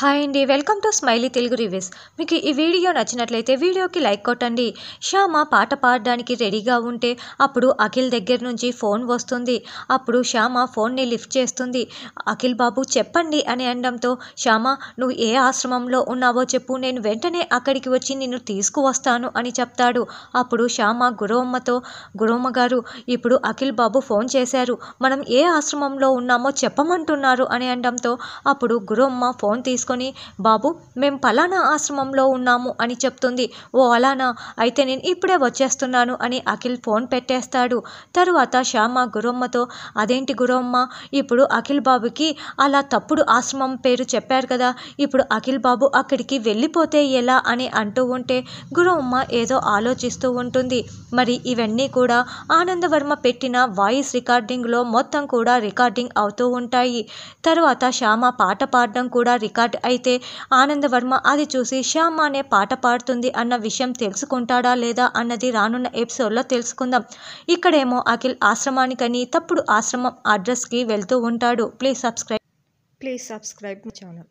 hi అండి welcome to Smiley Telugu Reviews మీకు ఈ వీడియో నచ్చినట్లయితే వీడియోకి లైక్ కొట్టండి శ్యామ పాట పాడడానికి రెడీగా ఉంటే అప్పుడు అఖిల్ దగ్గర నుంచి ఫోన్ వస్తుంది అప్పుడు శ్యామ ఫోన్ని లిఫ్ట్ చేస్తుంది అఖిల్ బాబు చెప్పండి అని అనడంతో శ్యామ నువ్వు ఏ ఆశ్రమంలో ఉన్నావో చెప్పు నేను వెంటనే అక్కడికి వచ్చి నిన్ను తీసుకువస్తాను అని చెప్తాడు అప్పుడు శ్యామ గురవమ్మతో గురువమ్మ గారు ఇప్పుడు అఖిల్ బాబు ఫోన్ చేశారు మనం ఏ ఆశ్రమంలో ఉన్నామో చెప్పమంటున్నారు అని అనడంతో అప్పుడు గురవమ్మ ఫోన్ తీసుకు తీసుకొని బాబు మేము పలానా ఆశ్రమంలో ఉన్నాము అని చెప్తుంది ఓ అలానా అయితే నేను ఇప్పుడే వచ్చేస్తున్నాను అని అఖిల్ ఫోన్ పెట్టేస్తాడు తరువాత శ్యామ గురమ్మతో అదేంటి గురమ్మ ఇప్పుడు అఖిల్ బాబుకి అలా తప్పుడు ఆశ్రమం పేరు చెప్పారు కదా ఇప్పుడు అఖిల్ బాబు అక్కడికి వెళ్ళిపోతే ఎలా అని అంటూ ఉంటే గురమ్మ ఏదో ఆలోచిస్తూ ఉంటుంది మరి ఇవన్నీ కూడా ఆనందవర్మ పెట్టిన వాయిస్ రికార్డింగ్లో మొత్తం కూడా రికార్డింగ్ అవుతూ ఉంటాయి తర్వాత శ్యామ పాట పాడడం కూడా రికార్డ్ అయితే ఆనందవర్మ అది చూసి శ్యామ్ అనే పాట పాడుతుంది అన్న విషయం తెలుసుకుంటాడా లేదా అన్నది రానున్న ఎపిసోడ్లో తెలుసుకుందాం ఇక్కడేమో అఖిల్ ఆశ్రమానికని తప్పుడు ఆశ్రమం అడ్రస్కి వెళ్తూ ఉంటాడు please subscribe please subscribe channel